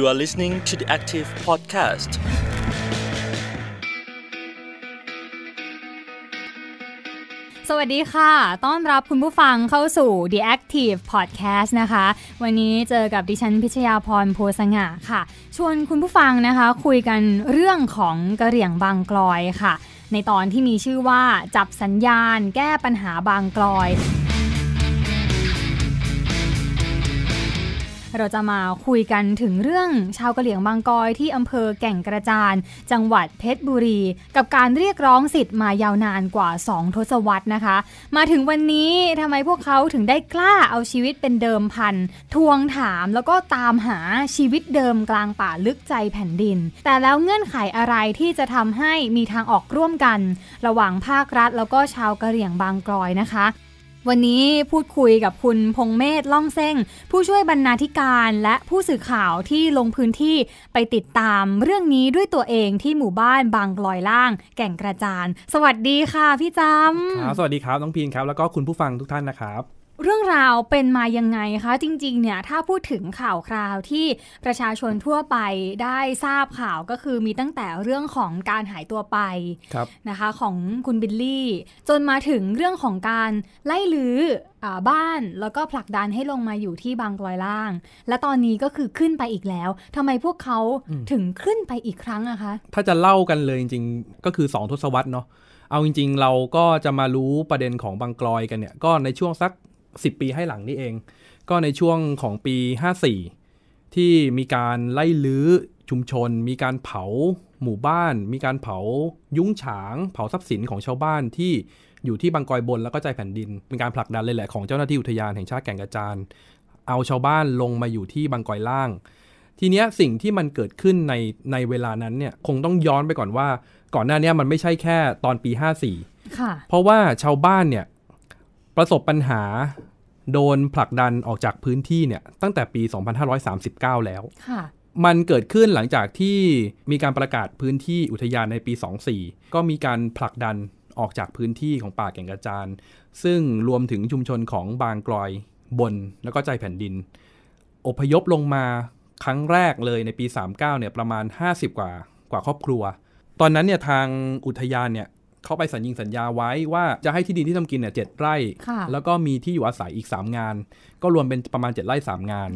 You are listening to the Active Podcast. สวัสดีค่ะ ต้อนรับคุณผู้ฟังเข้าสู่ The Active Podcast นะคะ วันนี้เจอกับดิฉันพิชยาพรโพสง่าค่ะ ชวนคุณผู้ฟังนะคะคุยกันเรื่องของกระเหรี่ยงบางกลอยค่ะ ในตอนที่มีชื่อว่า จับสัญญาณแก้ปัญหาบางกลอยเราจะมาคุยกันถึงเรื่องชาวกะเหลี่ยงบางกอยที่อำเภอแก่งกระจาน จังหวัดเพชรบุรี กับการเรียกร้องสิทธิ์มายาวนานกว่า2ทศวรรษนะคะ มาถึงวันนี้ทำไมพวกเขาถึงได้กล้าเอาชีวิตเป็นเดิมพันทวงถามแล้วก็ตามหาชีวิตเดิมกลางป่าลึกใจแผ่นดิน แต่แล้วเงื่อนไขอะไรที่จะทำให้มีทางออกร่วมกัน ระหว่างภาครัฐ แล้วก็ชาวกะเหลี่ยงบางกอยนะคะวันนี้พูดคุยกับคุณพงเมธล่องเส้งผู้ช่วยบรรณาธิการและผู้สื่อข่าวที่ลงพื้นที่ไปติดตามเรื่องนี้ด้วยตัวเองที่หมู่บ้านบางกลอยล่างแก่งกระจาน สวัสดีค่ะพี่จำครับสวัสดีครับน้องพีนครับ แล้วก็คุณผู้ฟังทุกท่านนะครับเรื่องราวเป็นมายังไงคะ จริงๆ เนี่ยถ้าพูดถึงข่าวคราวที่ประชาชนทั่วไปได้ทราบข่าวก็คือมีตั้งแต่เรื่องของการหายตัวไป นะคะของคุณบิลลี่ จนมาถึงเรื่องของการไล่ลือ้อบ้านแล้วก็ผลักดันให้ลงมาอยู่ที่บางกลอยล่าง และตอนนี้ก็คือขึ้นไปอีกแล้วทำไมพวกเขาถึงขึ้นไปอีกครั้งอะคะถ้าจะเล่ากันเลยจริงๆก็คือ2ทศวรรษเนาะเอาจริงๆ เราก็จะมารู้ประเด็นของบางกลอยกันเนี่ยก็ในช่วงสัก10 ปีให้หลังนี่เอง ก็ในช่วงของปี 54 ที่มีการไล่ลื้อชุมชน มีการเผาหมู่บ้าน มีการเผายุ้งฉางเผาทรัพย์สินของชาวบ้านที่อยู่ที่บางกอยบนแล้วก็ใจแผ่นดินเป็นการผลักดันเลยแหละของเจ้าหน้าที่อุทยานแห่งชาติแก่งกระจานเอาชาวบ้านลงมาอยู่ที่บางกอยล่าง ทีเนี้ยสิ่งที่มันเกิดขึ้นในในเวลานั้นเนี่ยคงต้องย้อนไปก่อนว่า ก่อนหน้านี้มันไม่ใช่แค่ตอนปี 54ค่ะเพราะว่าชาวบ้านเนี่ยประสบปัญหา โดนผลักดันออกจากพื้นที่เนี่ยตั้งแต่ปี 2539 แล้ว มันเกิดขึ้นหลังจากที่มีการประกาศพื้นที่อุทยานในปี 24 ก็มีการผลักดันออกจากพื้นที่ของป่าแก่งกระจาน ซึ่งรวมถึงชุมชนของบางกลอยบนแล้วก็ใจแผ่นดิน อพยพลงมาครั้งแรกเลยในปี 39เนี่ยประมาณ 50 กว่ากว่าครอบครัว ตอนนั้นเนี่ยทางอุทยานเนี่ยเขาไปสัญญิงสัญญาไว้ว่าจะให้ที่ดินที่ทำกินเนี่ยเจ็ดไร่ แล้วก็มีที่อยู่อาศัยอีก 3 งาน ก็รวมเป็นประมาณ 7ไร่3 งาน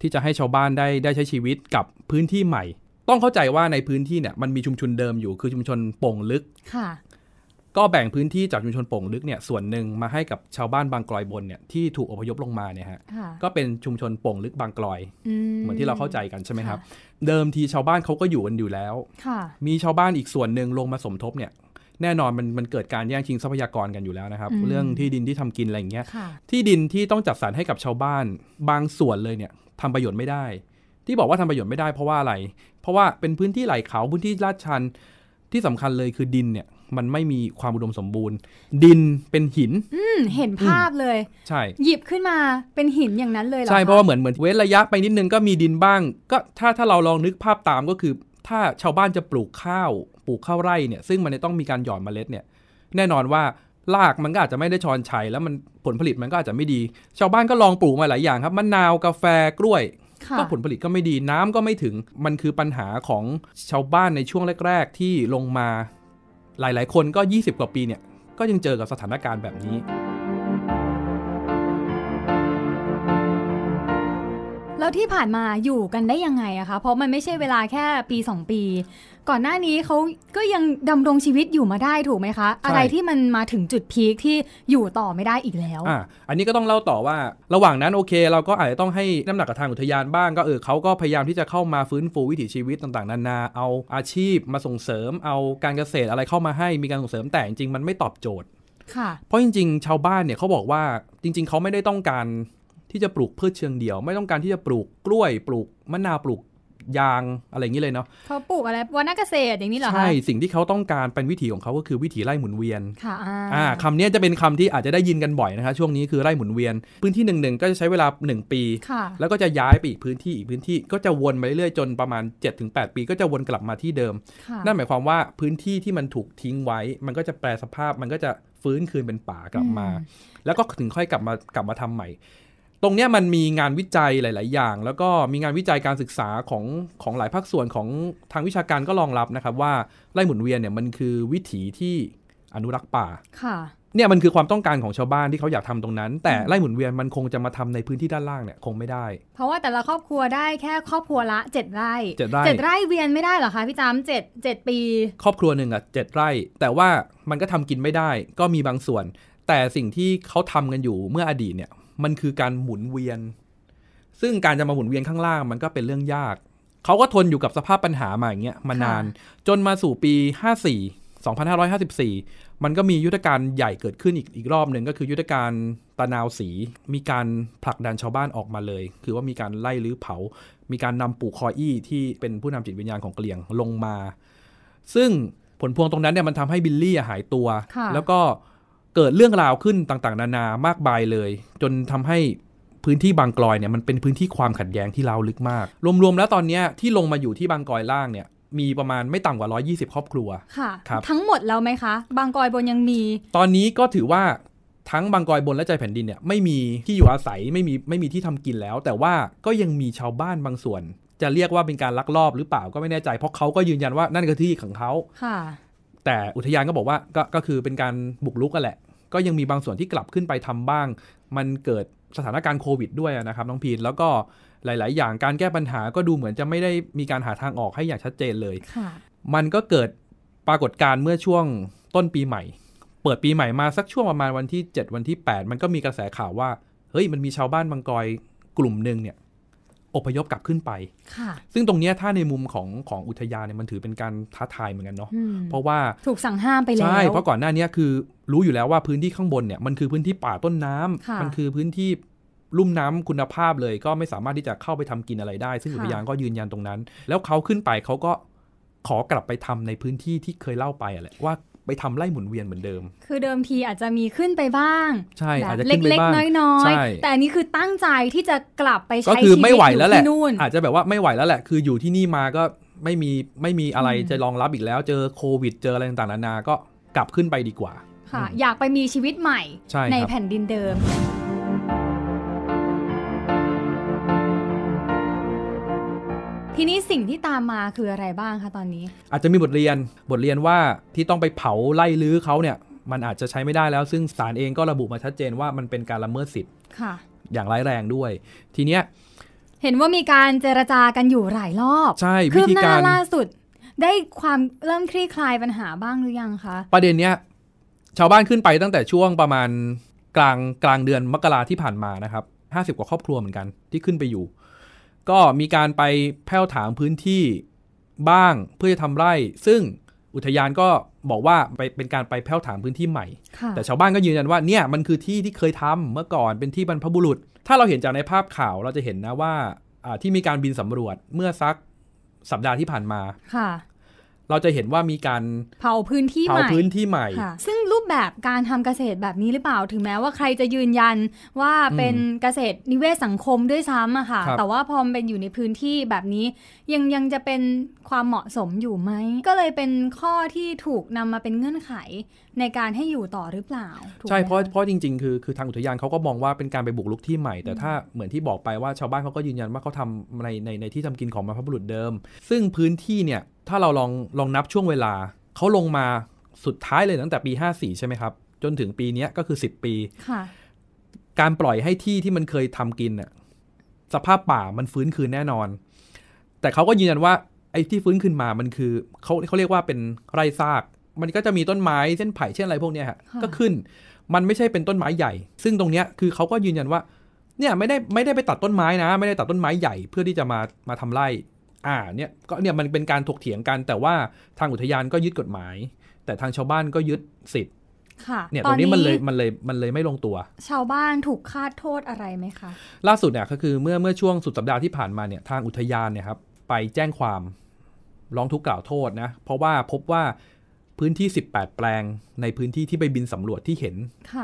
ที่จะให้ชาวบ้านได้ได้ใช้ชีวิตกับพื้นที่ใหม่ ต้องเข้าใจว่าในพื้นที่เนี่ยมันมีชุมชนเดิมอยู่ คือชุมชนโป่งลึก ก็แบ่งพื้นที่จากชุมชนโป่งลึกเนี่ย ส่วนหนึ่งมาให้กับชาวบ้านบางกลอยบนเนี่ยที่ถูกอพยพลงมาเนี่ยฮะก็เป็นชุมชนโป่งลึกบางกลอย เหมือนที่เราเข้าใจกันใช่ไหมครับ เดิมทีชาวบ้านเขาก็อยู่กันอยู่แล้วมีชาวบ้านอีกส่วนหนึ่งลงมาสมทบเนี่ยแน่นอนมันมันเกิดการแย่งชิงทรัพยากรกันอยู่แล้วนะครับ เรื่องที่ดินที่ทำกินอะไรอย่างเงี้ย ที่ดินที่ต้องจัดสรรให้กับชาวบ้าน บางส่วนเลยเนี่ยทำประโยชน์ไม่ได้ ที่บอกว่าทำประโยชน์ไม่ได้เพราะว่าอะไร เพราะว่าเป็นพื้นที่ไหลเขาพื้นที่ลาดชันที่สำคัญเลยคือดินเนี่ย มันไม่มีความอุดมสมบูรณ์ ดินเป็นหิน อืเห็นภาพเลย ใช่ หยิบขึ้นมาเป็นหินอย่างนั้นเลยเหรอใช่เพราะว่าเหมือนเหมือนเว้นระยะไปนิดนึงก็มีดินบ้างก็ถ้าถ้าเราลองนึกภาพตามก็คือถ้าชาวบ้านจะปลูกข้าวปลูกข้าวไร่เนี่ยซึ่งมันต้องมีการหย่อนเมล็ดเนี่ย แน่นอนว่ารากมันก็อาจจะไม่ได้ชอนชัยแล้วมันผลผลิตมันก็อาจจะไม่ดี ชาวบ้านก็ลองปลูกมาหลายอย่างครับมะนาวกาแฟกล้วยก็ผลผลิตก็ไม่ดีน้ำก็ไม่ถึงมันคือปัญหาของชาวบ้านในช่วงแรกๆ ที่ลงมา หลาย ๆ คนก็ 20 กว่าปีเนี่ยก็ยังเจอกับสถานการณ์แบบนี้แล้วที่ผ่านมาอยู่กันได้ยังไงอะคะ เพราะมันไม่ใช่เวลาแค่ปี 2 ปี ก่อนหน้านี้เขาก็ยังดำรงชีวิตอยู่มาได้ถูกไหมคะ อะไรที่มันมาถึงจุดพีคที่อยู่ต่อไม่ได้อีกแล้วอ่ะอันนี้ก็ต้องเล่าต่อว่า ระหว่างนั้นโอเค เราก็อาจจะต้องให้น้ำหนักกับทางอุทยานบ้างก็เออเขาก็พยายามที่จะเข้ามาฟื้นฟูวิถีชีวิตต่างๆนานาเอาอาชีพมาส่งเสริม เอาการเกษตรอะไรเข้ามาให้มีการส่งเสริมแต่จริงๆมันไม่ตอบโจทย์เพราะจริง ๆ ชาวบ้านเนี่ยเขาบอกว่าจริง ๆ เขาไม่ได้ต้องการที่จะปลูกพืชเชิงเดี่ยวไม่ต้องการที่จะปลูกกล้วยปลูกมะนาวปลูกยางอะไรอย่างนี้เลยเนาะเขาปลูกอะไรวันาเกษตรอย่างนี้เหรอใช่สิ่งที่เขาต้องการเป็นวิถีของเขาก็คือวิถีไร่หมุนเวียนค่ะอ่าคำนี้จะเป็นคำที่อาจจะได้ยินกันบ่อยนะคะช่วงนี้คือไร่หมุนเวียน พื้นที่หนึ่งหนึ่งก็จะใช้เวลา 1 ปี แล้วก็จะย้ายไปอีกพื้นที่อีกพื้นที่ก็จะวนไปเรื่อยๆจนประมาณ 7-8 ปี ก็จะวนกลับมาที่เดิม นั่นหมายความว่าพื้นที่ที่มันถูกทิ้งไว้ มันก็จะแปลสภาพมันก็จะฟื้นคืนเป็นป่ากลับมา แล้วก็ถึงค่อยกลับมากลับมาทำใหม่ตรงนี้มันมีงานวิจัยหลาย ๆ อย่าง แล้วก็มีงานวิจัยการศึกษาของของหลายภาคส่วนของทางวิชาการก็รองรับนะครับว่าไล่หมุนเวียนเนี่ยมันคือวิถีที่อนุรักษ์ป่าค่ะเนี่ยมันคือความต้องการของชาวบ้านที่เขาอยากทำตรงนั้นแต่ไล่หมุนเวียนมันคงจะมาทำในพื้นที่ด้านล่างเนี่ยคงไม่ได้ เพราะว่าแต่ละครอบครัวได้แค่ครอบครัวละ 7 ไร่เจ็ดไร่เจ็ดไร่เวียนไม่ได้เหรอคะพี่จำเจ็ดเจ็ดปี ครอบครัวหนึ่งอ่ะเจ็ดไร่ แต่ว่ามันก็ทำกินไม่ได้ก็มีบางส่วน แต่สิ่งที่เขาทำกันอยู่เมื่ออดีตเนี่ยมันคือการหมุนเวียน ซึ่งการจะมาหมุนเวียนข้างล่างมันก็เป็นเรื่องยาก เขาก็ทนอยู่กับสภาพปัญหามาอย่างเงี้ยมานาน จนมาสู่ปี 54 2554 มันก็มียุทธการใหญ่เกิดขึ้นอีกอีกรอบหนึ่งก็คือยุทธการตะนาวสี มีการผลักดันชาวบ้านออกมาเลย คือว่ามีการไล่หรือเผา มีการนำปู่คออี้ที่เป็นผู้นำจิตวิญญาณของเกลียงลงมา ซึ่งผลพวงตรงนั้นเนี่ยมันทำให้บิลลี่หายตัว แล้วก็เกิดเรื่องราวขึ้นต่างๆ นานามากมายเลย จนทำให้พื้นที่บางกลอยเนี่ยมันเป็นพื้นที่ความขัดแย้งที่เล้าลึกมาก รวมๆ แล้วตอนนี้ที่ลงมาอยู่ที่บางกลอยล่างเนี่ย มีประมาณไม่ต่ำกว่า 120ครอบครัวค่ะครับทั้งหมดแล้วไหมคะ บางกอยบนยังมี ตอนนี้ก็ถือว่าทั้งบางกอยบนและใจแผ่นดินเนี่ยไม่มีที่อยู่อาศัยไม่มีไม่มีที่ทำกินแล้ว แต่ว่าก็ยังมีชาวบ้านบางส่วน จะเรียกว่าเป็นการลักลอบหรือเปล่าก็ไม่แน่ใจเพราะเขาก็ยืนยันว่านั่นคือที่ของเขาค่ะ แต่อุทยานก็บอกว่าก็ก็คือเป็นการบุกรุกกันแหละก็ยังมีบางส่วนที่กลับขึ้นไปทำบ้าง มันเกิดสถานการณ์โควิดด้วยนะครับ น้องพีนแล้วก็หลาย ๆ อย่างการแก้ปัญหาก็ดูเหมือนจะไม่ได้มีการหาทางออกให้อย่างชัดเจนเลย มันก็เกิดปรากฏการณ์เมื่อช่วงต้นปีใหม่ เปิดปีใหม่มาสักช่วงประมาณวันที่ 7 วันที่ 8 มันก็มีกระแสข่าวว่า เฮ้ย มันมีชาวบ้านบางกอยกลุ่มหนึ่งเนี่ยอพยพกลับขึ้นไปซึ่งตรงนี้ถ้าในมุมของของอุทยานเนี่ยมันถือเป็นการท้าทายเหมือนกันเนาะ เพราะว่า ถูกสั่งห้ามไปแล้ว ใช่ เพราะก่อนหน้านี้คือรู้อยู่แล้วว่าพื้นที่ข้างบนเนี่ยมันคือพื้นที่ป่าต้นน้ำ มันคือพื้นที่ลุ่มน้ำคุณภาพเลยก็ไม่สามารถที่จะเข้าไปทำกินอะไรได้ ซึ่งอุทยานก็ยืนยันตรงนั้น แล้วเขาขึ้นไปเขาก็ขอกลับไปทำในพื้นที่ที่เคยเล่าไปอะไรว่าไปทำไล่หมุนเวียนเหมือนเดิม คือเดิมทีอาจจะมีขึ้นไปบ้าง ใช่ อาจจะเล็กๆน้อยๆแต่อันนี้คือตั้งใจที่จะกลับไปใช้ชีวิตอยู่ที่นู่น อาจจะแบบว่าไม่ไหวแล้วแหละ คืออยู่ที่นี่มาก็ไม่มีไม่มีอะไรจะรองรับอีกแล้ว เจอโควิดเจออะไรต่างๆนานาก็กลับขึ้นไปดีกว่า ค่ะ อยากไปมีชีวิตใหม่ในแผ่นดินเดิมีนี้สิ่งที่ตามมาคืออะไรบ้างคะตอนนี้ อาจจะมีบทเรียนบทเรียนว่าที่ต้องไปเผาไล่ลื้อเขาเนี่ย มันอาจจะใช้ไม่ได้แล้ว ซึ่งศาลเองก็ระบุมาชัดเจนว่ามันเป็นการละเมิดสิทธิ์ค่ะ อย่างร้ายแรงด้วย ทีเนี้ยเห็นว่ามีการเจรจากันอยู่หลายรอบ ใช่วิธีการล่าสุดได้ความเริ่มคลี่คลายปัญหาบ้างหรือยังคะประเด็นเนี้ยชาวบ้านขึ้นไปตั้งแต่ช่วงประมาณกลางกลางเดือนมกราที่ผ่านมานะครับ50กว่าครอบครัวเหมือนกันที่ขึ้นไปอยู่ก็มีการไปแผ้วถางพื้นที่บ้างเพื่อจะทำไร่ ซึ่งอุทยานก็บอกว่าไปเป็นการไปแผ้วถางพื้นที่ใหม่ แต่ชาวบ้านก็ยืนยันว่า เนี่ยมันคือที่ที่เคยทำเมื่อก่อนเป็นที่บรรพบุรุษ ถ้าเราเห็นจากในภาพข่าวเราจะเห็นนะว่า ที่มีการบินสำรวจเมื่อสักสัปดาห์ที่ผ่านมาค่ะเราจะเห็นว่ามีการเผาพื้นที่เผาพื้นที่ใหม่ซึ่งแบบการทำเกษตรแบบนี้หรือเปล่าถึงแม้ว่าใครจะยืนยันว่าเป็นเกษตรนิเวศสังคมด้วยซ้ำอะค่ะ แต่ว่าพอมเป็นอยู่ในพื้นที่แบบนี้ยังยังจะเป็นความเหมาะสมอยู่ไหมก็เลยเป็นข้อที่ถูกนำมาเป็นเงื่อนไขในการให้อยู่ต่อหรือเปล่าใช่เพราะเพราะจริงๆ คือคือทางอุทยานเขาก็มองว่าเป็นการไปบุกรุกที่ใหม่ แต่ถ้าเหมือนที่บอกไปว่าชาวบ้านเขาก็ยืนยันว่าเขาทำในในในที่ทำกินของบรรพบุรุษเดิม ซึ่งพื้นที่เนี่ยถ้าเราลองลองนับช่วงเวลาเขาลงมาสุดท้ายเลยตั้งแต่ปี 54 ใช่ไหมครับ จนถึงปีนี้ก็คือ 10 ปีการปล่อยให้ที่ที่มันเคยทำกินสภาพป่ามันฟื้นคืนแน่นอน แต่เขาก็ยืนยันว่าไอ้ที่ฟื้นขึ้นมามันคือเขาเขาเรียกว่าเป็นไรซาก มันก็จะมีต้นไม้เส้นไผ่เช่นอะไรพวกนี้ฮะก็ขึ้นมันไม่ใช่เป็นต้นไม้ใหญ่ ซึ่งตรงเนี้ยคือเขาก็ยืนยันว่า เนี่ยไม่ได้ไม่ได้ไปตัดต้นไม้นะ ไม่ได้ตัดต้นไม้ใหญ่เพื่อที่จะมามาทำไร่ อ่า เนี่ยก็เนี่ยมันเป็นการถกเถียงกัน แต่ว่าทางอุทยานก็ยึดกฎหมายแต่ทางชาวบ้านก็ยึดสิทธิ์ ค่ะ เนี่ยตอนนี้มันเลยมันเลยมันเลยไม่ลงตัว ชาวบ้านถูกคาดโทษอะไรไหมคะ ล่าสุดเนี่ยก็คือเมื่อเมื่อช่วงสุดสัปดาห์ที่ผ่านมาเนี่ยทางอุทยานเนี่ยครับไปแจ้งความร้องทุกข์กล่าวโทษนะ เพราะว่าพบว่าพื้นที่ 18 แปลง ในพื้นที่ที่ไปบินสำรวจที่เห็น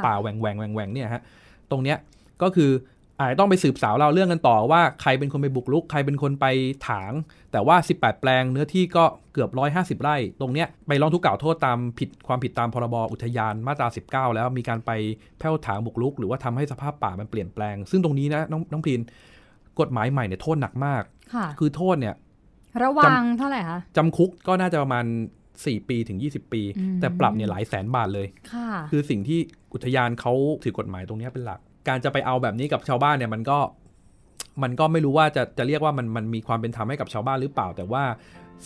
ป่าแหวงแหวงแหวงแหวงเนี่ยฮะตรงเนี้ยก็คืออาจต้องไปสืบสาวเราเรื่องกันต่อว่าใครเป็นคนไปบุกรุก ใครเป็นคนไปถางแต่ว่า 18 แปลงเนื้อที่ก็เกือบ 150 ไร่ ตรงเนี้ย ไปร้องทุกข์กล่าวโทษตามผิดความผิดตามพรบอุทยานมาตรา 19 แล้วมีการไปแพ่วถางบุกลุก หรือว่าทำให้สภาพป่ามันเปลี่ยนแปลง ซึ่งตรงนี้นะน้องน้องพินกฎหมายใหม่เนี่ยโทษหนักมากคือโทษเนี่ย ระวังเท่าไหร่คะ จำคุกก็น่าจะประมาณ 4 ปีถึง 20 ปี แต่ปรับเนี่ยหลายแสนบาทเลย ค่ะ คือสิ่งที่อุทยานเขาถือกฎหมายตรงนี้เป็นหลัก การจะไปเอาแบบนี้กับชาวบ้านเนี่ยมันก็มันก็ไม่รู้ว่าจะจะเรียกว่ามันมันมีความเป็นธรรมให้กับชาวบ้านหรือเปล่าแต่ว่า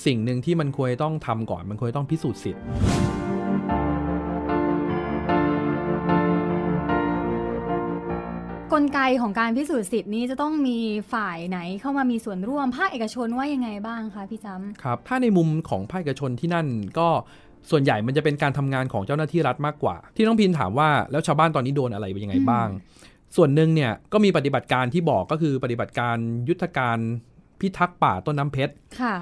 สิ่งหนึ่งที่มันควรต้องทำก่อน มันควรต้องพิสูจน์สิทธิ์ กลไกของการพิสูจน์สิทธิ์นี้จะต้องมีฝ่ายไหนเข้ามามีส่วนร่วมภาคเอกชนว่ายังไงบ้างคะพี่จำครับ ถ้าในมุมของภาคเอกชนที่นั่นก็ส่วนใหญ่มันจะเป็นการทำงานของเจ้าหน้าที่รัฐมากกว่า ที่น้องพินถามว่าแล้วชาวบ้านตอนนี้โดนอะไรไปยังไงบ้างส่วนหนึ่งเนี่ยก็มีปฏิบัติการที่บอกก็คือปฏิบัติการยุทธการพิทักษ์ป่า ต้นน้ำเพชรค่ะ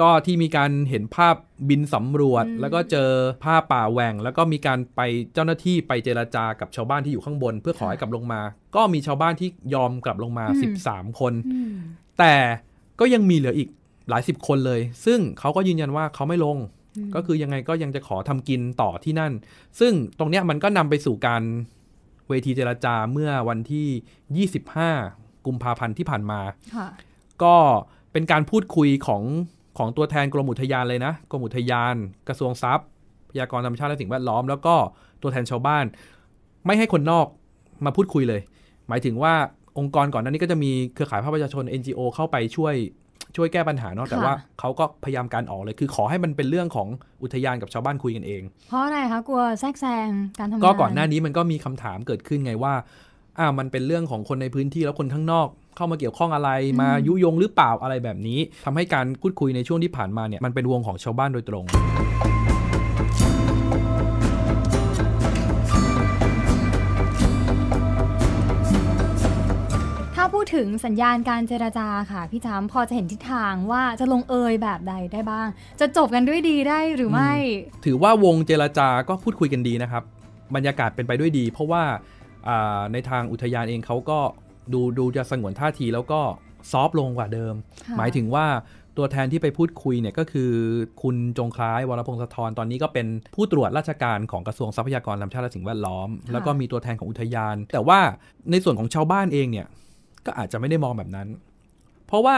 ก็ที่มีการเห็นภาพบินสำรวจ แล้วก็เจอภาพป่าแหว่งแล้วก็มีการไปเจ้าหน้าที่ไปเจราจากับชาวบ้านที่อยู่ข้างบน เพื่อขอให้กลับลงมา ก็มีชาวบ้านที่ยอมกลับลงมา 13 คน แต่ก็ยังมีเหลืออีกหลายสิบคนเลย ซึ่งเขาก็ยืนยันว่าเขาไม่ลง ก็คือยังไงก็ยังจะขอทำกินต่อที่นั่น ซึ่งตรงเนี้ยมันก็นำไปสู่การเวทีเจรจาเมื่อวันที่ 25 กุมภาพันธ์ที่ผ่านมา ก็เป็นการพูดคุยของของตัวแทนกรมอุทยานเลยนะ กรมอุทยานกระทรวงทรัพยากรธรรมชาติและสิ่งแวดล้อมแล้วก็ตัวแทนชาวบ้าน ไม่ให้คนนอกมาพูดคุยเลย หมายถึงว่าองค์กรก่อนหน้านี้ก็จะมีเครือข่ายภาคประชาชน NGO เข้าไปช่วยช่วยแก้ปัญหาเนาะแต่ว่าเขาก็พยายามการออกเลยคือขอให้มันเป็นเรื่องของอุทยานกับชาวบ้านคุยกันเองเพราะอะไรคะกลัวแทรกแซง การทำงานก็ก่อนหน้านี้มันก็มีคำถามเกิดขึ้นไงว่าอ่ามันเป็นเรื่องของคนในพื้นที่แล้วคนข้างนอก เข้ามาเกี่ยวข้องอะไร มายุยงหรือเปล่าอะไรแบบนี้ ทำให้การพูดคุยในช่วงที่ผ่านมาเนี่ยมันเป็นวงของชาวบ้านโดยตรงดถึงสัญญาณการเจรจาค่ะพี่จาำพอจะเห็นทิศทางว่าจะลงเอยแบบใดได้บ้าง จะจบกันด้วยดีได้หรือไม่ ถือว่าวงเจรจาก็พูดคุยกันดีนะครับ บรรยากาศเป็นไปด้วยดี เพราะว่าในทางอุทยานเองเขาก็ดูดูจะสงวนท่าทีแล้วก็ซอฟลงกว่าเดิม หมายถึงว่าตัวแทนที่ไปพูดคุยเนี่ยก็คือ คุณจงคล้ายวรพงศธรตอนนี้ก็เป็นผู้ตรวจราชการของกระทรวงทรัพยากรธรรมชาติและสิ่งแวดล้อมแล้วก็มีตัวแทนของอุทยาน แต่ว่าในส่วนของชาวบ้านเองเนี่ยก็อาจจะไม่ได้มองแบบนั้น เพราะว่า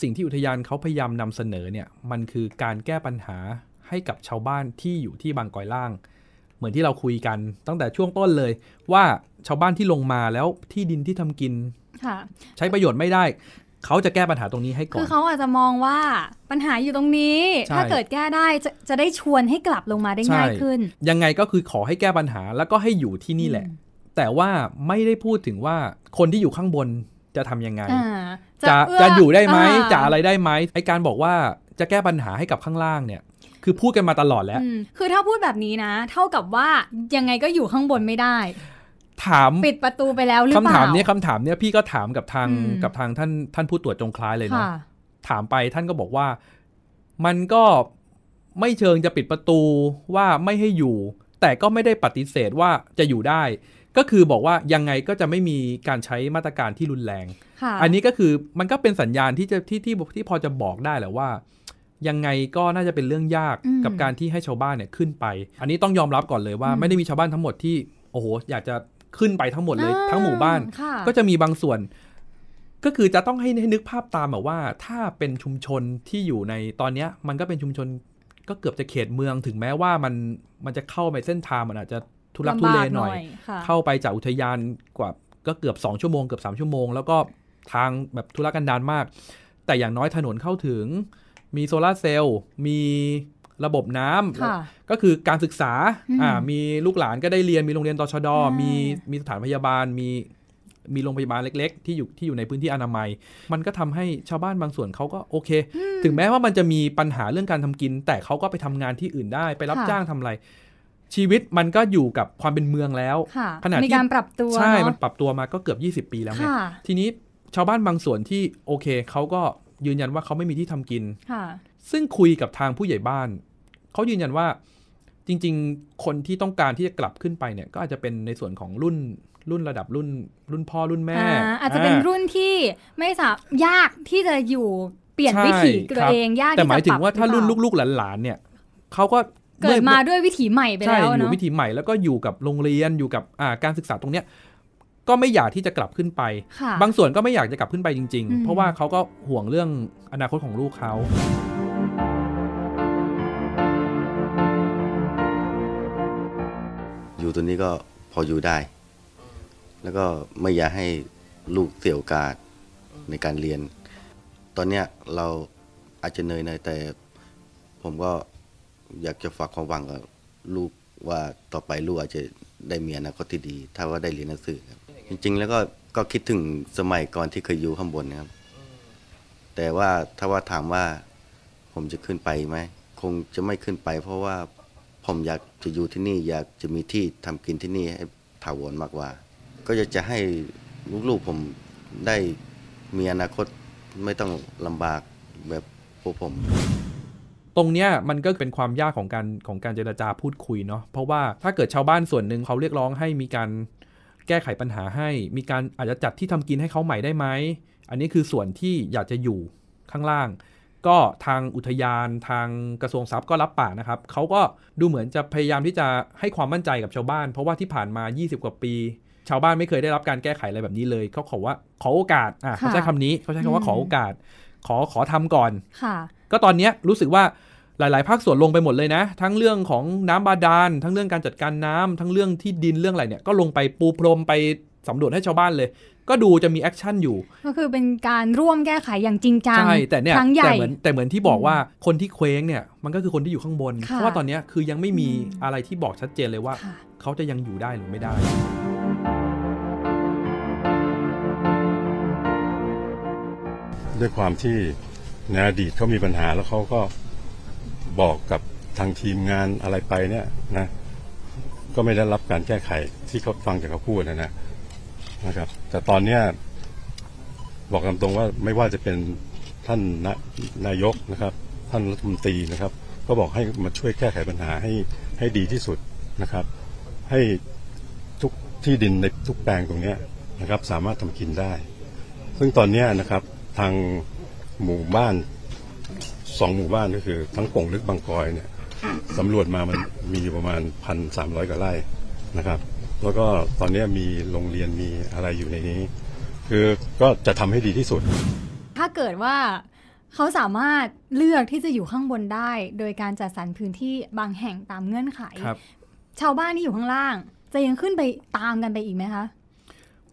สิ่งที่อุทยานเขาพยายามนำเสนอเนี่ย มันคือการแก้ปัญหาให้กับชาวบ้านที่อยู่ที่บางกอยล่าง เหมือนที่เราคุยกัน ตั้งแต่ช่วงต้นเลย ว่าชาวบ้านที่ลงมาแล้วที่ดินที่ทำกินใช้ประโยชน์ไม่ได้ เขาจะแก้ปัญหาตรงนี้ให้ก่อนคือเขาอาจจะมองว่าปัญหาอยู่ตรงนี้ ถ้าเกิดแก้ได้จะจะได้ชวนให้กลับลงมาได้ง่ายขึ้นยังไงก็คือขอให้แก้ปัญหาแล้วก็ให้อยู่ที่นี่แหละ แต่ว่าไม่ได้พูดถึงว่าคนที่อยู่ข้างบนจะทํำยังไง จะจะอยู่ได้ไหม จะอะไรได้ไหมไอการบอกว่าจะแก้ปัญหาให้กับข้างล่างเนี่ย คือพูดกันมาตลอดแล้ว คือถ้าพูดแบบนี้นะเท่ากับว่ายังไงก็อยู่ข้างบนไม่ได้ ถามปิดประตูไปแล้วหรือเปล่าคำถามเนี้ยคำถามเนี้ยพี่ก็ถามกับทางกับทางท่านท่านผู้ตรวจจงคล้ายเลยเนาะถามไปท่านก็บอกว่า มันก็ไม่เชิงจะปิดประตูว่าไม่ให้อยู่ แต่ก็ไม่ได้ปฏิเสธว่าจะอยู่ได้ก็คือบอกว่ายังไงก็จะไม่มีการใช้มาตรการที่รุนแรง อันนี้ก็คือมันก็เป็นสัญญาณที่จะที่ที่ที่พอจะบอกได้แหละว่า ยังไงก็น่าจะเป็นเรื่องยากกับการที่ให้ชาวบ้านเนี่ยขึ้นไป อันนี้ต้องยอมรับก่อนเลยว่าไม่ได้มีชาวบ้านทั้งหมดที่ โอ้โหอยากจะขึ้นไปทั้งหมดเลยทั้งหมู่บ้านก็จะมีบางส่วน ก็คือจะต้องให้ให้นึกภาพตามแบบว่า ถ้าเป็นชุมชนที่อยู่ในตอนเนี้ย มันก็เป็นชุมชนก็เกือบจะเขตเมืองถึงแม้ว่ามันมันจะเข้าไปเส้นทางมันอาจจะทุลักทุเลหน่อย เข้าไปจากอุทยานกว่า ก็เกือบ 2 ชั่วโมง เกือบ 3 ชั่วโมง แล้วก็ทางแบบทุรกันดารมาก แต่อย่างน้อยถนนเข้าถึง มีโซลาเซลล์มีระบบน้ำก็คือการศึกษาอ่ามีลูกหลานก็ได้เรียน มีโรงเรียนตชด มีมีสถานพยาบาลมีมีโรงพยาบาลเล็ก ๆ ที่อยู่ที่อยู่ในพื้นที่อนามัย มันก็ทำให้ชาวบ้านบางส่วนเขาก็โอเค ถึงแม้ว่ามันจะมีปัญหาเรื่องการทำกิน แต่เขาก็ไปทำงานที่อื่นได้ไปรับจ้างทำอะไรชีวิตมันก็อยู่กับความเป็นเมืองแล้วขาดที่มีการปรับตัว ใช่มันปรับตัวมาก็เกือบ 20 ปีแล้วเนี่ยทีนี้ชาวบ้านบางส่วนที่ โอเคเขาก็ยืนยันว่าเขาไม่มีที่ทำกิน ซึ่งคุยกับทางผู้ใหญ่บ้าน เขายืนยันว่าจริงๆคนที่ต้องการที่จะกลับขึ้นไปเนี่ย ก็อาจจะเป็นในส่วนของรุ่นรุ่นระดับรุ่นรุ่นพ่อรุ่นแม่อาจจะเป็นรุ่นที่ไม่สับยากที่จะอยู่เปลี่ยนวิถีตัวเองยาก แต่หมายถึงว่าถ้ารุ่นลูกๆหลานๆเนี่ยเขาก็เกิดมาด้วยวิถีใหม่ไปแล้วเนาะอยู่วิถีใหม่แล้วก็อยู่กับโรงเรียนอยู่กับการศึกษาตรงเนี้ยก็ไม่อยากที่จะกลับขึ้นไป บางส่วนก็ไม่อยากจะกลับขึ้นไปจริง ๆ เพราะว่าเขาก็ห่วงเรื่องอนาคตของลูกเขาอยู่ตัวนี้ก็พออยู่ได้ แล้วก็ไม่อยากให้ลูกเสียโกาสในการเรียน ตอนเนี้ยเราอาจจะเนยหน่อยแต่ผมก็อยากจะฝากความหวังกับลูกว่าต่อไปลูกอาจจะได้เมีอนาคตที่ดี ถ้าว่าได้เรียนหนังสือครับจริงๆ แล้วก็ก็คิดถึงสมัยก่อนที่เคยอยู่ข้างบนนะครับแต่ว่าถ้าว่าถามว่าผมจะขึ้นไปไหมคงจะไม่ขึ้นไป เพราะว่าผมอยากจะอยู่ที่นี่อยากจะมีที่ทำกินที่นี่ให้ถาวรมากกว่า ก็จะจะให้ลูกๆผมได้มีอนาคตไม่ต้องลำบากแบบพวกผมตรงเนี้ยมันก็เป็นความยากของการของการเจรจาพูดคุยเนาะเพราะว่าถ้าเกิดชาวบ้านส่วนหนึ่งเขาเรียกร้องให้มีการแก้ไขปัญหาให้ มีการอาจจะจัดที่ทำกินให้เขาใหม่ได้ไหม อันนี้คือส่วนที่อยากจะอยู่ข้างล่าง ก็ทางอุทยาน ทางกระทรวงทรัพย์ก็รับปากนะครับเขาก็ดูเหมือนจะพยายามที่จะให้ความมั่นใจกับชาวบ้าน เพราะว่าที่ผ่านมา 20 กว่าปี ชาวบ้านไม่เคยได้รับการแก้ไขอะไรแบบนี้เลยเขาขอว่าขอโอกาสอ่ะเขาใช้คำนี้เขาใช้คำว่าขอโอกาสขอขอทำก่อนค่ะก็ตอนนี้รู้สึกว่าหลาย ๆ ภาคส่วนลงไปหมดเลยนะ ทั้งเรื่องของน้ำบาดาลทั้งเรื่องการจัดการน้ำ ทั้งเรื่องที่ดินเรื่องอะไรเนี่ย ก็ลงไปปูพรมไปสำรวจให้ชาวบ้านเลย ก็ดูจะมีแอคชั่นอยู่ก็คือเป็นการร่วมแก้ไขอย่างจริงจังใช่แต่เนี่ยแต่เหมือนแต่เหมือนที่บอกว่าคนที่เคว้งเนี่ย มันก็คือคนที่อยู่ข้างบน เพราะว่าตอนนี้คือยังไม่มีอะไรที่บอกชัดเจนเลยว่า เขาจะยังอยู่ได้หรือไม่ได้ ด้วยความที่ในอดีตเขามีปัญหาแล้วเขาก็บอกกับทางทีมงานอะไรไปเนี่ยนะก็ไม่ได้รับการแก้ไขที่เขาฟังจากเขาพูดนะนะนะครับ แต่ตอนเนี้ยบอกตามตรงว่าไม่ว่าจะเป็นท่านนนายกนะครับ ท่านรัฐมนตรีนะครับ ก็บอกให้มาช่วยแก้ไขปัญหาให้ให้ดีที่สุดนะครับ ให้ทุกที่ดินในทุกแปลงตรงเนี้ยนะครับ สามารถทำกินได้ซึ่งตอนเนี้ยนะครับทางหมู่บ้านสองหมู่บ้านก็คือ ทั้งโป่งลึกบางกอยเนี่ยสำรวจมามันมีอยู่ประมาณพันสามร้อยกว่าไร่นะครับ แล้วก็ตอนนี้มีโรงเรียนมีอะไรอยู่ในนี้ คือก็จะทำให้ดีที่สุด ถ้าเกิดว่าเขาสามารถเลือกที่จะอยู่ข้างบนได้โดยการจัดสรรพื้นที่บางแห่งตามเงื่อนไขชาวบ้านที่อยู่ข้างล่าง จะยังขึ้นไปตามกันไปอีกไหมคะ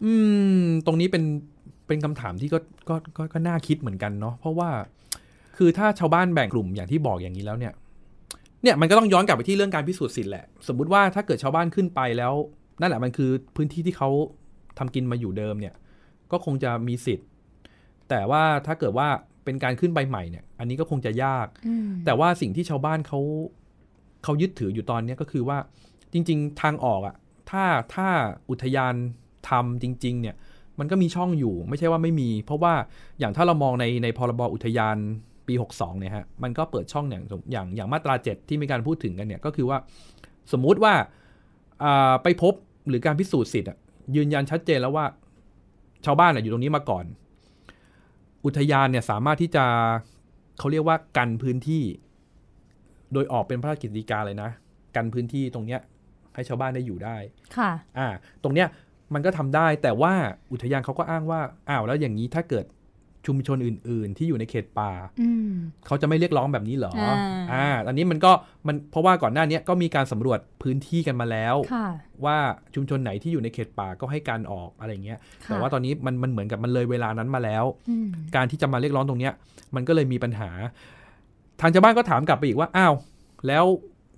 อืม ตรงนี้เป็นเป็นคำถามที่ก็ก็ก็ก็น่าคิดเหมือนกันเนาะเพราะว่าคือถ้าชาวบ้านแบ่งกลุ่มอย่างที่บอกอย่างนี้แล้วเนี่ยเนี่ยมันก็ต้องย้อนกลับไปที่เรื่องการพิสูจน์สิทธิ์แหละสมมุติว่าถ้าเกิดชาวบ้านขึ้นไปแล้วนั่นแหละมันคือพื้นที่ที่เขาทำกินมาอยู่เดิมเนี่ย ก็คงจะมีสิทธิ์แต่ว่าถ้าเกิดว่าเป็นการขึ้นไปใหม่เนี่ย อันนี้ก็คงจะยาก แต่ว่าสิ่งที่ชาวบ้านเขาเขายึดถืออยู่ตอนนี้ก็คือว่าจริง ๆทางออกอะถ้าถ้าอุทยานทำจริงๆ เนี่ยมันก็มีช่องอยู่ไม่ใช่ว่าไม่มี เพราะว่าอย่างถ้าเรามองในในพรบอุทยานปี62เนี่ยฮะมันก็เปิดช่องอย่างอย่างอย่างมาตรา7ที่มีการพูดถึงกันเนี่ย ก็คือว่า สมมุติว่าไปพบหรือการพิสูจน์สิทธิ์ยืนยันชัดเจนแล้วว่าชาวบ้านอยู่ตรงนี้มาก่อน อุทยานเนี่ยสามารถที่จะเขาเรียกว่ากันพื้นที่ โดยออกเป็นพระราชกิจการเลยนะ กันพื้นที่ตรงเนี้ย ให้ชาวบ้านได้อยู่ได้ค่ะอ่า ตรงเนี้ยมันก็ทำได้แต่ว่าอุทยานเขาก็อ้างว่าอ้าว แล้วอย่างนี้ถ้าเกิดชุมชนอื่นๆที่อยู่ในเขตป่าเขาจะไม่เรียกร้องแบบนี้เหรออ่า อันนี้มันก็มันเพราะว่าก่อนหน้านี้ ก็มีการสำรวจพื้นที่กันมาแล้วว่าชุมชนไหนที่อยู่ในเขตป่าก็ให้การออกอะไรเงี้ย แต่ว่าตอนนี้มันมันเหมือนกับมันเลยเวลานั้นมาแล้ว การที่จะมาเรียกร้องตรงเนี้ย มันก็เลยมีปัญหา ทางชาวบ้านก็ถามกลับไปอีกว่าอ้าวแล้ว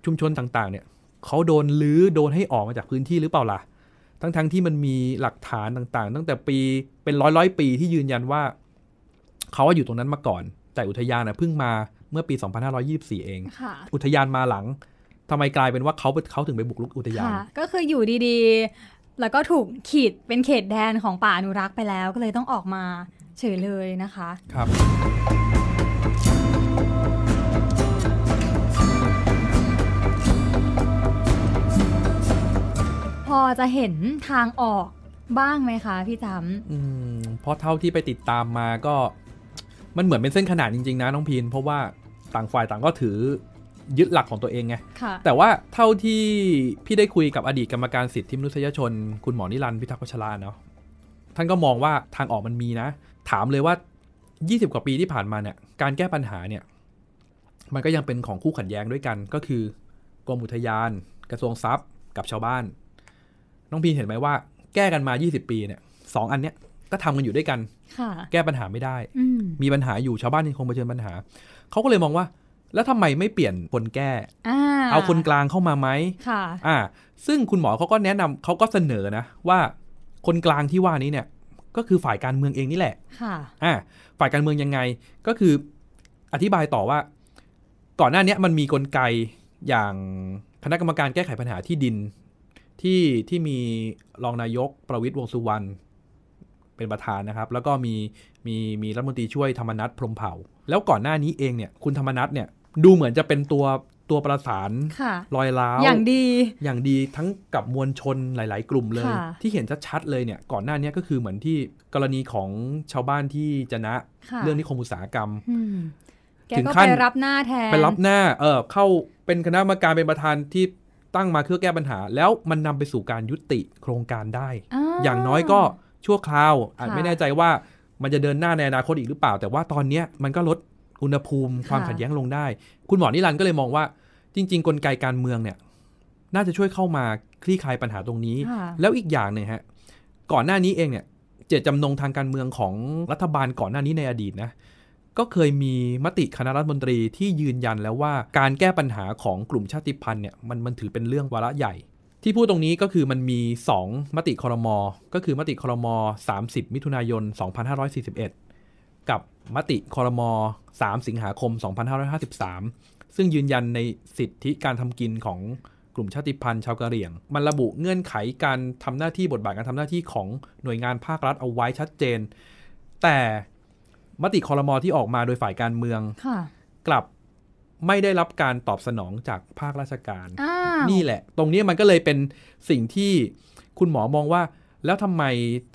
ชุมชนต่างๆ เนี่ยเขาโดนลื้อโดนให้ออกมาจากพื้นที่หรือเปล่าล่ะทั้งๆทที่มันมีหลักฐานต่างๆตั้งแต่ปีเป็นร้อยร้อยปีที่ยืนยันว่าเขาอยู่ตรงนั้นมาก่อน แต่อุทยานนะเพิ่งมาเมื่อปี 2524 เองอุทยานมาหลังทำไมกลายเป็นว่าเขาเขาถึงไปบุกรุก อุทยานก็คืออยู่ดีๆ แล้วก็ถูกขีดเป็นเขตแดนของป่าอนุรักษ์ไปแล้ว ก็เลยต้องออกมาเฉยเลยนะคะครับพอจะเห็นทางออกบ้างไหมคะพี่จำเพราะเท่าที่ไปติดตามมาก็มันเหมือนเป็นเส้นขนาดจริงๆ นะน้องพีนเพราะว่าต่างฝ่ายต่างก็ถือยึดหลักของตัวเองไง แต่ว่าเท่าที่พี่ได้คุยกับอดีตกรรมการสิทธิมนุษยชนคุณหมอนิรันดร์พิทักษ์พชราเนาะท่านก็มองว่าทางออกมันมีนะ ถามเลยว่า 20 กว่าปีที่ผ่านมาเนี่ยการแก้ปัญหาเนี่ย มันก็ยังเป็นของคู่ขัดแย้งด้วยกันก็คือกรมอุทยานกระทรวงทรัพย์กับชาวบ้านน้องพีนเห็นไหมว่าแก้กันมา 20 ปีเนี่ย สองอันเนี้ยก็ทำกันอยู่ด้วยกัน แก้ปัญหาไม่ได้ มีปัญหาอยู่ชาวบ้านยังคงเผชิญปัญหา เขาก็เลยมองว่า แล้วทำไมไม่เปลี่ยนคนแก้ เอาคนกลางเข้ามาไหมค่ะ อ่าซึ่งคุณหมอเขาก็แนะนำเขาก็เสนอนะว่าคนกลางที่ว่านี้เนี่ย ก็คือฝ่ายการเมืองเองนี่แหละ ค่ะอ่าฝ่ายการเมืองยังไงก็คืออธิบายต่อว่าก่อนหน้านี้มันมีกลไกอย่างคณะกรรมการแก้ไขปัญหาที่ดินที่ที่มี รองนายกประวิตรวงสุวรรณเป็นประธานนะครับ แล้วก็มีมีมีรัฐมนตรีช่วยธรรมนัฐพรมเผ่า แล้วก่อนหน้านี้เองเนี่ยคุณธรรมนัฐเนี่ย ดูเหมือนจะเป็นตัวตัวประสานรอยร้าวอย่างดีอย่างดีทั้งกับมวลชนหลายๆกลุ่มเลย ที่เห็นชัดๆเลยเนี่ย ก่อนหน้านี้ก็คือเหมือนที่กรณีของชาวบ้านที่จะนะเรื่องนิคมอุตสาหกรรมถึงขั้นไปรับหน้าแทนไปรับหน้าเออเข้าเป็นคณะกรรมการเป็นประธานที่ตั้งมาเพื่อแก้ปัญหาแล้วมันนำไปสู่การยุติโครงการได้ อย่างน้อยก็ชั่วคราว อาจไม่แน่ใจว่ามันจะเดินหน้าในอนาคตอีกหรือเปล่า แต่ว่าตอนนี้มันก็ลดอุณหภูมิความขัดแย้งลงได้ คุณหมอนิรันด์ก็เลยมองว่าจริงๆกลไกการเมืองเนี่ย น่าจะช่วยเข้ามาคลี่คลายปัญหาตรงนี้ แล้วอีกอย่างหนึ่งฮะก่อนหน้านี้เองเนี่ยเจตจำนงทางการเมืองของรัฐบาลก่อนหน้านี้ในอดีตนะก็เคยมีมติคณะรัฐมนตรีที่ยืนยันแล้วว่าการแก้ปัญหาของกลุ่มชาติพันธุ์เนี่ยมันมันถือเป็นเรื่องวาระใหญ่ ที่พูดตรงนี้ก็คือมันมี 2 มติคอรมอก็คือมติคอรมอ30 มิถุนายน 2541 กับมติคอรมอ3สิงหาคม 2553 ซึ่งยืนยันในสิทธิการทำกินของกลุ่มชาติพันธุ์ชาวกะเหรี่ยง มันระบุเงื่อนไขการทำหน้าที่บทบาทการทำหน้าที่ของหน่วยงานภาครัฐเอาไว้ชัดเจน แต่มติคอรมอที่ออกมาโดยฝ่ายการเมือง กลับไม่ได้รับการตอบสนองจากภาคราชการ นี่แหละ ตรงนี้มันก็เลยเป็นสิ่งที่คุณหมอมองว่า แล้วทำไม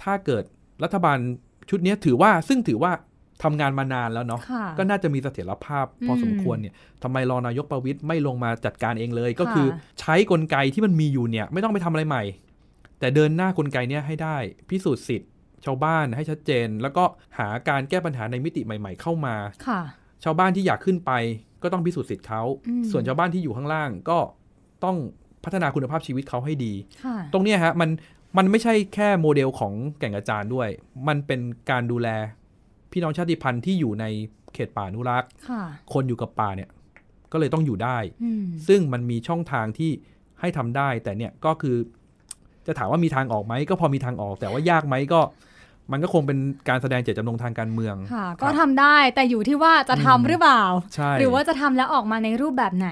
ถ้าเกิดรัฐบาลชุดนี้ถือว่าซึ่งถือว่าทำงานมานานแล้วเนาะก็น่าจะมีเสถียรภาพพอสมควรเนี่ยทำไมรองนายกประวิตยไม่ลงมาจัดการเองเลย ก็คือใช้กลไกที่มันมีอยู่เนี่ย ไม่ต้องไปทำอะไรใหม่ แต่เดินหน้ากลไกเนี้ยให้ได้พิสูจน์สิทธิชาวบ้านให้ชัดเจน แล้วก็หาการแก้ปัญหาในมิติใหม่ๆเข้ามาค่ะ ชาวบ้านที่อยากขึ้นไปก็ต้องพิสูจน์สิทธิ์เขาส่วนชาวบ้านที่อยู่ข้างล่างก็ต้องพัฒนาคุณภาพชีวิตเขาให้ดี ตรงนี้ฮะมันมันไม่ใช่แค่โมเดลของแก่งอาจารย์ด้วย มันเป็นการดูแล พี่น้องชาติพันธุ์ที่อยู่ในเขตป่านุรักษ์คนอยู่กับป่าเนี่ย ก็เลยต้องอยู่ได้ ซึ่งมันมีช่องทางที่ให้ทำได้ แต่เนี่ยก็คือจะถามว่ามีทางออกไหมก็พอมีทางออก แต่ว่ายากไหมก็ มันก็คงเป็นการแสดงเจตจำนงทางการเมืองก็ทำได้แต่อยู่ที่ว่าจะทำหรือเปล่าหรือว่าจะทำแล้วออกมาในรูปแบบไหน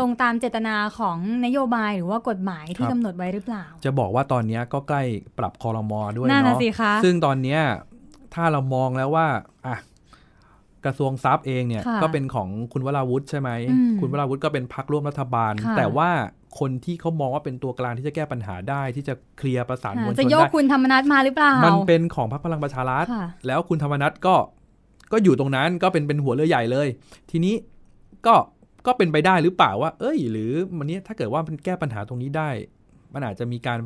ตรงตามเจตนาของนโยบายหรือว่ากฎหมายที่กำหนดไว้หรือเปล่า จะบอกว่าตอนนี้ก็ใกล้ปรับคอรมอด้วยเนาะซึ่งตอนนี้ถ้าเรามองแล้วว่าอ่ะกระทรวงทรัพย์เองเนี่ย ก็เป็นของคุณวราวุฒิใช่ไหมคุณวราวุฒิก็เป็นพักร่วมรัฐบาล แต่ว่าคนที่เขามองว่าเป็นตัวกลางที่จะแก้ปัญหาได้ที่จะเคลียร์ประสานมวลชนได้จะโยกคุณธรรมนัฐมาหรือเปล่ามันเป็นของพรรคพลังประชารัฐแล้วคุณธรรมนัฐก็ก็อยู่ตรงนั้นก็เป็นเป็นหัวเรือใหญ่เลย ทีนี้ก็ก็เป็นไปได้หรือเปล่าว่าเอ้ยหรือวันนี้ถ้าเกิดว่ามันแก้ปัญหาตรงนี้ได้มันอาจจะมีการ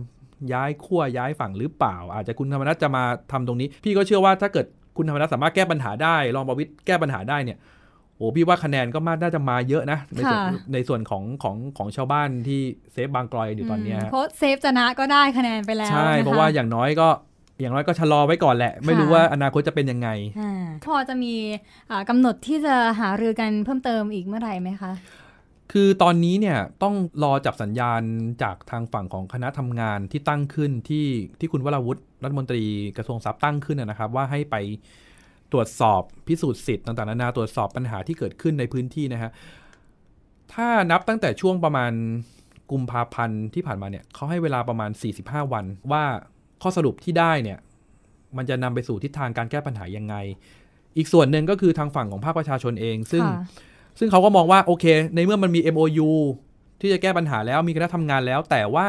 ย้ายขั้วย้ายฝั่งหรือเปล่า อาจจะคุณธรรมนัฐจะมาทำตรงนี้ พี่ก็เชื่อว่าถ้าเกิดคุณธรรมนัฐสามารถแก้ปัญหาได้รองประวิตยแก้ปัญหาได้เนี่ยโอ้พี่ว่าคะแนนก็มาน่าจะมาเยอะนะในส่วนในส่วนของของของชาวบ้านที่เซฟบางกลอยอยู่ตอนนี้เพราะเซฟชนะก็ได้คะแนนไปแล้ว ใช่ เพราะว่าอย่างน้อยก็อย่างน้อยก็ชะลอไว้ก่อนแหละ ไม่รู้ว่าอนาคตจะเป็นยังไงพอจะมีกำหนดที่จะหารือกันเพิ่มเติมอีกเมื่อไหร่ไหมคะ คือตอนนี้เนี่ยต้องรอจับสัญญาณจากทางฝั่งของคณะทำงานที่ตั้งขึ้นที่ที่คุณวราวุฒิรัฐมนตรีกระทรวงทรัพย์ตั้งขึ้นนะครับ ว่าให้ไปตรวจสอบพิสูจน์สิทธิ์ต่างๆนานาตรวจสอบปัญหาที่เกิดขึ้นในพื้นที่นะฮะ ถ้านับตั้งแต่ช่วงประมาณกุมภาพันธ์ที่ผ่านมาเนี่ยเขาให้เวลาประมาณ 45 วันว่าข้อสรุปที่ได้เนี่ย มันจะนำไปสู่ทิศทางการแก้ปัญหายังไง อีกส่วนหนึ่งก็คือทางฝั่งของภาคประชาชนเอง ซึ่งซึ่งเขาก็มองว่าโอเคในเมื่อมันมี MOU ที่จะแก้ปัญหาแล้วมีคณะทำงานแล้ว แต่ว่า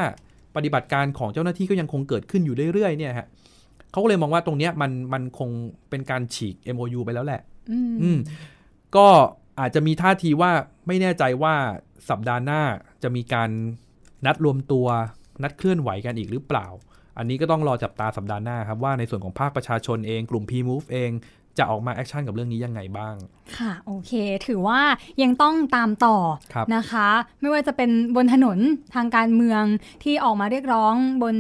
ปฏิบัติการของเจ้าหน้าที่ก็ยังคงเกิดขึ้นอยู่เรื่อยๆ เนี่ยฮะเขาก็เลยมองว่าตรงนี้มันมันคงเป็นการฉีก MOU ไปแล้วแหละ อืม ก็อาจจะมีท่าทีว่าไม่แน่ใจว่าสัปดาห์หน้าจะมีการนัดรวมตัว นัดเคลื่อนไหวกันอีกหรือเปล่า อันนี้ก็ต้องรอจับตาสัปดาห์หน้าครับ ว่าในส่วนของภาคประชาชนเอง กลุ่ม P-Move เอง จะออกมาแอคชั่นกับเรื่องนี้ยังไงบ้างค่ะโอเคถือว่ายังต้องตามต่อนะคะ ไม่ว่าจะเป็นบนถนนทางการเมืองที่ออกมาเรียกร้องบน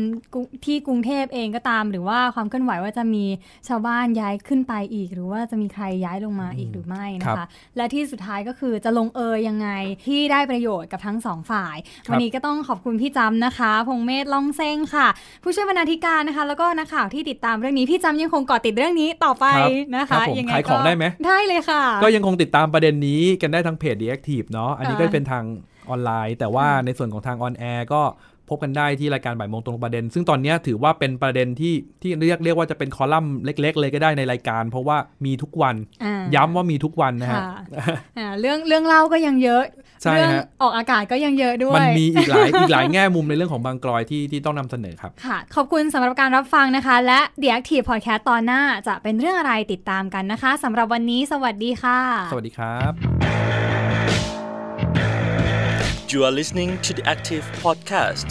ที่กรุงเทพเองก็ตาม หรือว่าความเคลื่อนไหวว่าจะมีชาวบ้านย้ายขึ้นไปอีก หรือว่าจะมีใครย้ายลงมาอีกหรือไม่นะคะ และที่สุดท้ายก็คือจะลงเอยยังไงที่ได้ประโยชน์กับทั้งสองฝ่าย วันนี้ก็ต้องขอบคุณพี่จำนะคะ พงเมธล่องเซ้งค่ะ ผู้ช่วยบรรณาธิการนะคะ แล้วก็นักข่าวที่ติดตามเรื่องนี้พี่จำยังคงเกาะติดเรื่องนี้ต่อไปนะคะยังไงก็ได้เลยค่ะก็ยังคงติดตามประเด็นนี้กันได้ทางเพจ d ีแอคทีฟเนาะอันนี้ก็เป็นทางออนไลน์ แต่ว่าในส่วนของทางออนแอร์ก็พบกันได้ที่รายการบ่ายโมงตรงประเด็น ซึ่งตอนนี้ถือว่าเป็นประเด็นที่ที่เรียกเรียกว่าจะเป็นคอลัมน์เล็กๆ เลยก็ได้ในรายการ เพราะว่ามีทุกวันย้ำว่ามีทุกวันนะฮะเรื่องเรื่องเล่าก็ยังเยอะเรื่องออกอากาศก็ยังเยอะด้วย มันมีอีกหลายอีกหลายแง่มุมในเรื่องของบางกลอยที่ที่ต้องนำเสนอครับ ค่ะ ขอบคุณสำหรับการรับฟังนะคะ และเดี๋ยวทีพอ o d c a s t ตอนหน้าจะเป็นเรื่องอะไรติดตามกันนะคะ สำหรับวันนี้สวัสดีค่ะ สวัสดีครับ You are listening to the Active Podcast